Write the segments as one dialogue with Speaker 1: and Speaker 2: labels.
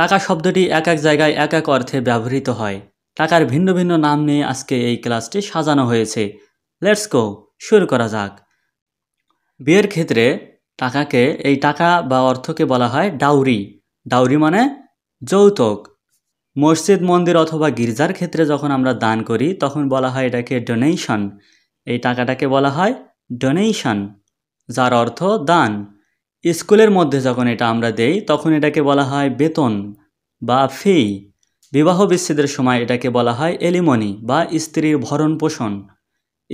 Speaker 1: টাকা শব্দটি এক এক জায়গায় এক এক অর্থে ব্যবহৃত হয় টাকার ভিন্ন ভিন্ন নাম নিয়ে আজকে এই ক্লাসটি সাজানো হয়েছে লেটস গো শুরু করা যাক বিয়ের ক্ষেত্রে টাকাকে এই টাকা বা অর্থকে বলা হয় ডাউরি ডাউরি মানে যৌতুক মসজিদ মন্দির অথবা গির্জার ক্ষেত্রে যখন আমরা দান করি তখন বলা হয় এটাকে ডোনেশন এই টাকাটাকে বলা হয় ডোনেশন যার অর্থ দান স্কুলের মধ্যে যখন এটা আমরা দেই তখন এটাকে বলা হয় বেতন বা ফি বিবাহ বিচ্ছেদের সময় এটাকে বলা হয় এলিমনি বা স্ত্রীর ভরণ পোষণ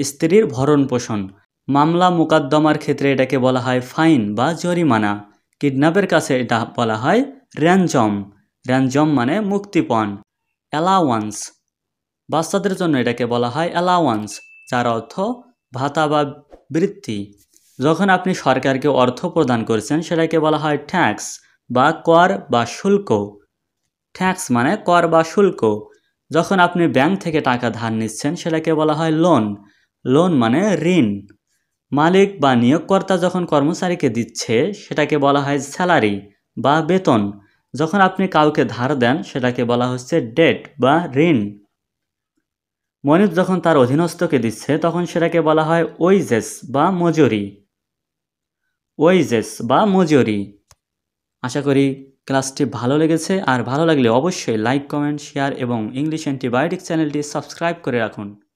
Speaker 1: স্ত্রীর ভরণ পোষণ মামলা মোকদ্দমার ক্ষেত্রে এটাকে বলা হয় ফাইন বা জরিমানা কিডন্যাপের কাছে এটা বলা হয় র্যাঞ্জম র্যানজম মানে মুক্তিপণ অ্যালাওয়ান্স বাচ্চাদের জন্য এটাকে বলা হয় অ্যালাওয়ান্স যার অর্থ ভাতা বা বৃত্তি যখন আপনি সরকারকে অর্থ প্রদান করছেন সেটাকে বলা হয় ট্যাক্স বা কর বা শুল্ক ট্যাক্স মানে কর বা শুল্ক যখন আপনি ব্যাংক থেকে টাকা ধার নিচ্ছেন সেটাকে বলা হয় লোন লোন মানে ঋণ মালিক বা নিয়োগকর্তা যখন কর্মচারীকে দিচ্ছে সেটাকে বলা হয় স্যালারি বা বেতন যখন আপনি কাউকে ধার দেন সেটাকে বলা হচ্ছে ডেট বা ঋণ মনিত যখন তার অধীনস্থকে দিচ্ছে তখন সেটাকে বলা হয় ওয়েজেস বা মজুরি ওয়েজেস বা মজুরি আশা করি ক্লাসটি ভালো লেগেছে আর ভালো লাগলে অবশ্যই লাইক কমেন্ট শেয়ার এবং ইংলিশ অ্যান্টিবায়োটিক চ্যানেলটি সাবস্ক্রাইব করে রাখুন